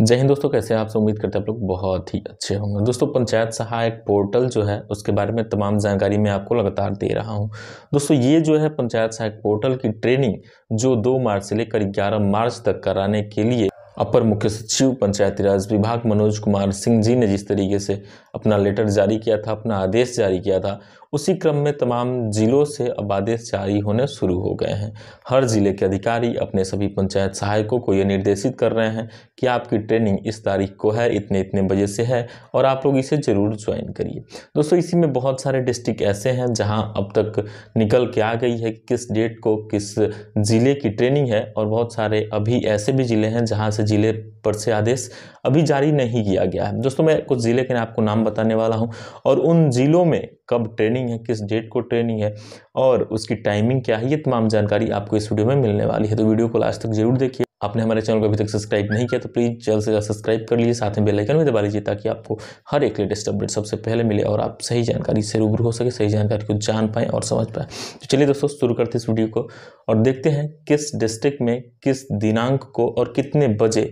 जय हिंद दोस्तों कैसे हैं आपसे उम्मीद करते हैं आप लोग बहुत ही अच्छे होंगे दोस्तों पंचायत सहायक पोर्टल जो है उसके बारे में तमाम जानकारी मैं आपको लगातार दे रहा हूं दोस्तों ये जो है पंचायत सहायक पोर्टल की ट्रेनिंग जो 2 मार्च से लेकर 11 मार्च तक कराने के लिए अपर मुख्य सचिव पंचायती राज विभाग मनोज कुमार सिंह जी ने जिस तरीके से अपना लेटर जारी किया था अपना आदेश जारी किया था उसी क्रम में तमाम जिलों से अब आदेश जारी होने शुरू हो गए हैं हर ज़िले के अधिकारी अपने सभी पंचायत सहायकों को ये निर्देशित कर रहे हैं कि आपकी ट्रेनिंग इस तारीख को है इतने इतने बजे से है और आप लोग इसे ज़रूर ज्वाइन करिए दोस्तों इसी में बहुत सारे डिस्ट्रिक्ट ऐसे हैं जहाँ अब तक निकल के आ गई है कि किस डेट को किस ज़िले की ट्रेनिंग है और बहुत सारे अभी ऐसे भी ज़िले हैं जहाँ से ज़िले पर से आदेश अभी जारी नहीं किया गया है दोस्तों मैं कुछ ज़िले के आपको नाम बताने वाला हूँ और उन ज़िलों में कब ट्रेनिंग ट्रेनिंग है किस डेट को ट्रेनिंग है और उसकी टाइमिंग क्या है ये तमाम जानकारी आपको इस वीडियो में मिलने वाली है तो वीडियो को लास्ट तक जरूर देखिए आपने हमारे चैनल को अभी तक सब्सक्राइब नहीं किया तो प्लीज़ जल्द से जल्द सब्सक्राइब कर लीजिए साथ में बेल आइकन भी दबा लीजिए ताकि आपको हर एक लेटेस्ट अपडेट सबसे पहले मिले और आप सही जानकारी से रूबरू हो सके सही जानकारी को जान पाएँ और समझ पाएँ तो चलिए दोस्तों शुरू करते हैं इस वीडियो को और देखते हैं किस डिस्ट्रिक्ट में किस दिनांक को और कितने बजे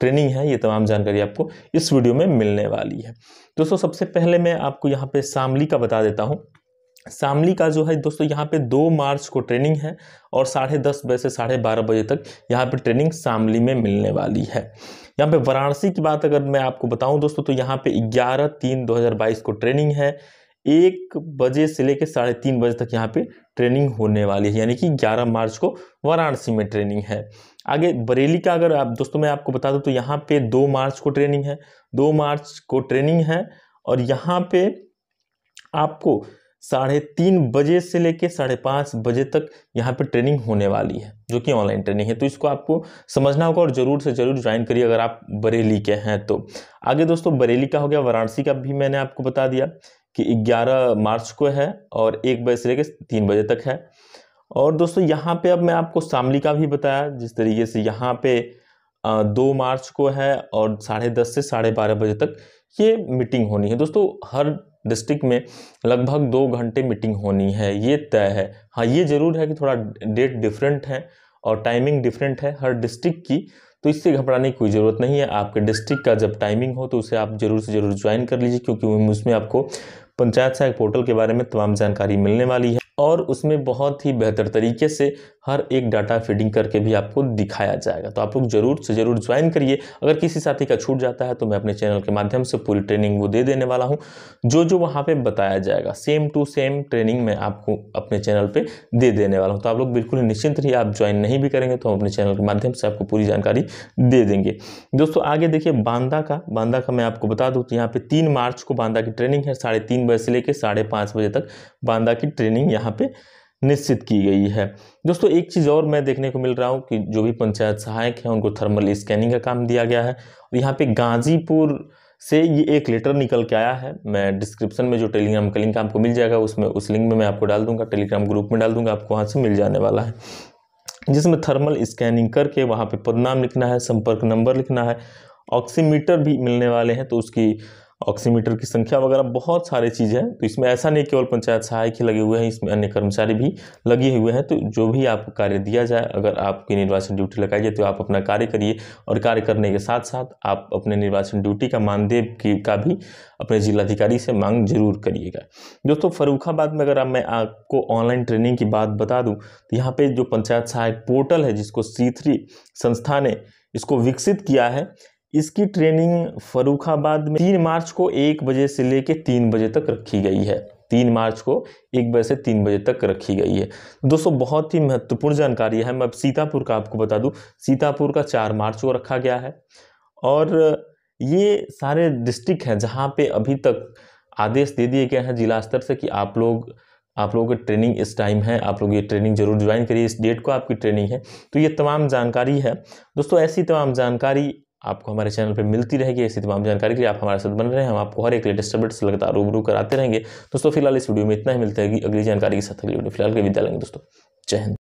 ट्रेनिंग है ये तमाम जानकारी आपको इस वीडियो में मिलने वाली है दोस्तों सबसे पहले मैं आपको यहाँ पे शामली का बता देता हूँ शामली का जो है दोस्तों यहाँ पे दो मार्च को ट्रेनिंग है और साढ़े दस बजे से साढ़े बारह बजे तक यहाँ पे ट्रेनिंग शामली में मिलने वाली है यहाँ पे वाराणसी की बात अगर मैं आपको बताऊँ दोस्तों तो यहाँ पे ग्यारह तीन दो हज़ार बाईस को ट्रेनिंग है एक बजे से लेकर साढ़े तीन बजे तक यहाँ पे ट्रेनिंग होने वाली है यानी कि 11 मार्च को वाराणसी में ट्रेनिंग है आगे बरेली का अगर आप दोस्तों मैं आपको बता दूं तो यहाँ पे 2 मार्च को ट्रेनिंग है 2 मार्च को ट्रेनिंग है और यहाँ पे आपको साढ़े तीन बजे से लेके साढ़े पाँच बजे तक यहाँ पे ट्रेनिंग होने वाली है जो कि ऑनलाइन ट्रेनिंग है तो इसको आपको समझना होगा और ज़रूर से ज़रूर ज्वाइन करिए अगर आप बरेली के हैं तो आगे दोस्तों बरेली का हो गया वाराणसी का भी मैंने आपको बता दिया कि 11 मार्च को है और एक बजे से लेकर तीन बजे तक है और दोस्तों यहाँ पे अब मैं आपको शामली का भी बताया जिस तरीके से यहाँ पे दो मार्च को है और साढ़े दस से साढ़े बारह बजे तक ये मीटिंग होनी है दोस्तों हर डिस्ट्रिक्ट में लगभग दो घंटे मीटिंग होनी है ये तय है हाँ ये ज़रूर है कि थोड़ा डेट डिफरेंट है और टाइमिंग डिफरेंट है हर डिस्ट्रिक्ट की तो इससे घबराने की कोई ज़रूरत नहीं है आपके डिस्ट्रिक्ट का जब टाइमिंग हो तो उसे आप ज़रूर से ज़रूर ज्वाइन कर लीजिए क्योंकि उसमें आपको पंचायत सहायक पोर्टल के बारे में तमाम जानकारी मिलने वाली है और उसमें बहुत ही बेहतर तरीके से हर एक डाटा फीडिंग करके भी आपको दिखाया जाएगा तो आप लोग जरूर से जरूर ज्वाइन करिए अगर किसी साथी का छूट जाता है तो मैं अपने चैनल के माध्यम से पूरी ट्रेनिंग वो दे देने वाला हूँ जो जो वहाँ पे बताया जाएगा सेम टू सेम ट्रेनिंग मैं आपको अपने चैनल पे दे देने वाला हूँ तो आप लोग बिल्कुल निश्चिंत रहिए आप ज्वाइन नहीं भी करेंगे तो हम अपने चैनल के माध्यम से आपको पूरी जानकारी दे देंगे दोस्तों आगे देखिए बांदा का बांदा का मैं आपको बता दूँ तो यहाँ पर तीन मार्च को बांदा की ट्रेनिंग है साढ़े बजे से लेकर साढ़े बजे तक बांदा की ट्रेनिंग यहाँ पर निश्चित की गई है दोस्तों एक चीज़ और मैं देखने को मिल रहा हूँ कि जो भी पंचायत सहायक हैं उनको थर्मल स्कैनिंग का काम दिया गया है और यहाँ पे गाजीपुर से ये एक लेटर निकल के आया है मैं डिस्क्रिप्शन में जो टेलीग्राम का लिंक आपको मिल जाएगा उसमें उस लिंक में मैं आपको डाल दूंगा टेलीग्राम ग्रुप में डाल दूंगा आपको वहाँ से मिल जाने वाला है जिसमें थर्मल स्कैनिंग करके वहाँ पर पदनाम लिखना है संपर्क नंबर लिखना है ऑक्सीमीटर भी मिलने वाले हैं तो उसकी ऑक्सीमीटर की संख्या वगैरह बहुत सारे चीज़ है तो इसमें ऐसा नहीं केवल पंचायत सहायक ही लगे हुए हैं इसमें अन्य कर्मचारी भी लगे हुए हैं तो जो भी आपको कार्य दिया जाए अगर आपकी निर्वाचन ड्यूटी लगाई जाए तो आप अपना कार्य करिए और कार्य करने के साथ साथ आप अपने निर्वाचन ड्यूटी का मानदेय की का भी अपने जिलाधिकारी से मांग जरूर करिएगा दोस्तों फरूखाबाद में अगर मैं आपको ऑनलाइन ट्रेनिंग की बात बता दूँ तो यहाँ पर जो पंचायत सहायक पोर्टल है जिसको सी संस्था ने इसको विकसित किया है इसकी ट्रेनिंग फरुखाबाद में तीन मार्च को एक बजे से लेकर तीन बजे तक रखी गई है तीन मार्च को एक बजे से तीन बजे तक रखी गई है दोस्तों बहुत ही महत्वपूर्ण जानकारी है मैं अब सीतापुर का आपको बता दूं सीतापुर का चार मार्च को रखा गया है और ये सारे डिस्ट्रिक्ट हैं जहाँ पे अभी तक आदेश दे दिए गए हैं जिला स्तर से कि आप लोग आप लोगों की ट्रेनिंग इस टाइम है आप लोग ये ट्रेनिंग जरूर ज्वाइन करिए इस डेट को आपकी ट्रेनिंग है तो ये तमाम जानकारी है दोस्तों ऐसी तमाम जानकारी आपको हमारे चैनल पर मिलती रहेगी ऐसी तमाम जानकारी के लिए आप हमारे साथ बन रहे हैं हम आपको हर एक लेटेस्ट अपडेट से लगातार रूबरू कराते रहेंगे दोस्तों फिलहाल इस वीडियो में इतना ही मिलता है अगली जानकारी के साथ अगली वीडियो फिलहाल के विद्यालय दोस्तों जय हिंद